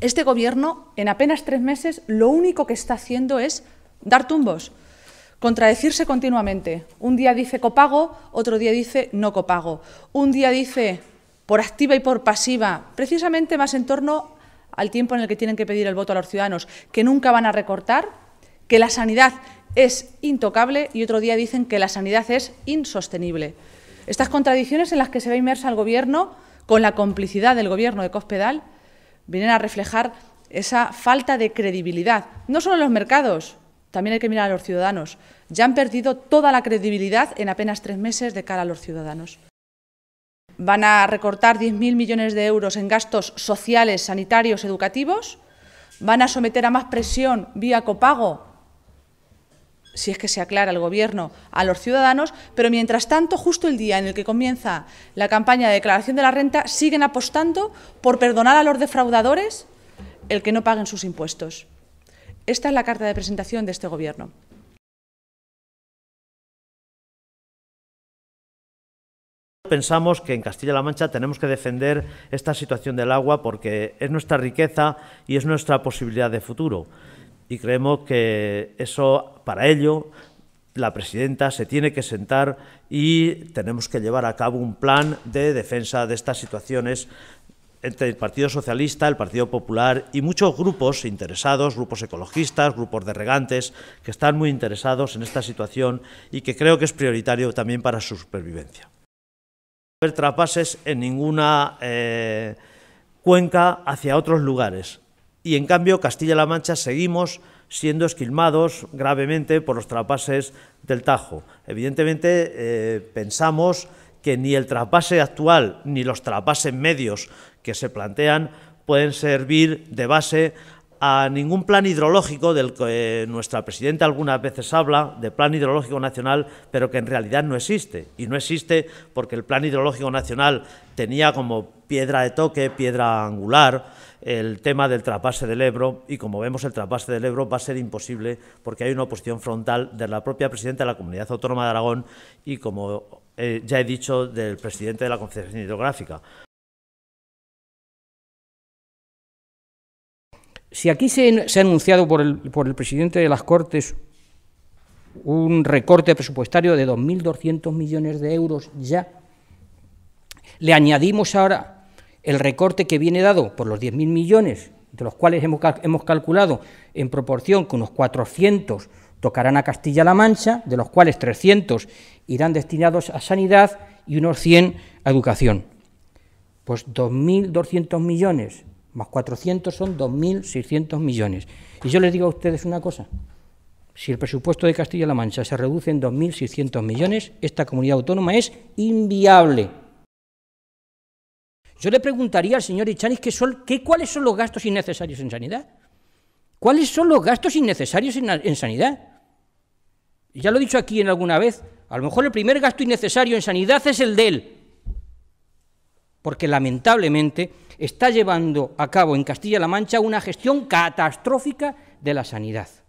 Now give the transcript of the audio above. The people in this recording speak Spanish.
Este gobierno, en apenas tres meses, lo único que está haciendo es dar tumbos, contradecirse continuamente. Un día dice copago, otro día dice no copago. Un día dice por activa y por pasiva, precisamente más en torno al tiempo en el que tienen que pedir el voto a los ciudadanos, que nunca van a recortar, que la sanidad es intocable y otro día dicen que la sanidad es insostenible. Estas contradicciones en las que se ve inmersa el Gobierno, con la complicidad del Gobierno de Cospedal, vienen a reflejar esa falta de credibilidad, no solo en los mercados, también hay que mirar a los ciudadanos. Ya han perdido toda la credibilidad en apenas tres meses de cara a los ciudadanos. Van a recortar 10.000 millones de euros en gastos sociales, sanitarios, educativos. Van a someter a más presión vía copago si es que se aclara el Gobierno, a los ciudadanos, pero mientras tanto, justo el día en el que comienza la campaña de declaración de la renta, siguen apostando por perdonar a los defraudadores el que no paguen sus impuestos. Esta es la carta de presentación de este Gobierno. Pensamos que en Castilla-La Mancha tenemos que defender esta situación del agua porque es nuestra riqueza y es nuestra posibilidad de futuro y creemos que eso, para ello, la presidenta se tiene que sentar y tenemos que llevar a cabo un plan de defensa de estas situaciones entre el Partido Socialista, el Partido Popular y muchos grupos interesados, grupos ecologistas, grupos de regantes, que están muy interesados en esta situación y que creo que es prioritario también para su supervivencia. No haber en ninguna eh, cuenca hacia otros lugares y en cambio Castilla-La Mancha seguimos siendo esquilmados gravemente por los trapases del Tajo. Evidentemente eh, pensamos que ni el trapase actual ni los trapases medios que se plantean pueden servir de base a ningún plan hidrológico del que eh, nuestra presidenta algunas veces habla, de plan hidrológico nacional, pero que en realidad no existe. Y no existe porque el plan hidrológico nacional tenía como piedra de toque, piedra angular, el tema del trapase del Ebro, y como vemos el trapase del Ebro va a ser imposible porque hay una oposición frontal de la propia presidenta de la Comunidad Autónoma de Aragón y, como eh, ya he dicho, del presidente de la Confederación Hidrográfica. Si aquí se, ha anunciado por el presidente de las Cortes un recorte presupuestario de 2.200 millones de euros ya. Le añadimos ahora el recorte que viene dado por los 10.000 millones, de los cuales hemos, calculado en proporción que unos 400 tocarán a Castilla-La Mancha, de los cuales 300 irán destinados a sanidad y unos 100 a educación. Pues 2.200 millones más 400 son 2.600 millones. Y yo les digo a ustedes una cosa, si el presupuesto de Castilla-La Mancha se reduce en 2.600 millones, esta comunidad autónoma es inviable. Yo le preguntaría al señor Ichanis que cuáles son los gastos innecesarios en sanidad. ¿Cuáles son los gastos innecesarios en, sanidad? Y ya lo he dicho aquí en alguna vez, a lo mejor el primer gasto innecesario en sanidad es el de él, porque lamentablemente está llevando a cabo en Castilla-La Mancha una gestión catastrófica de la sanidad.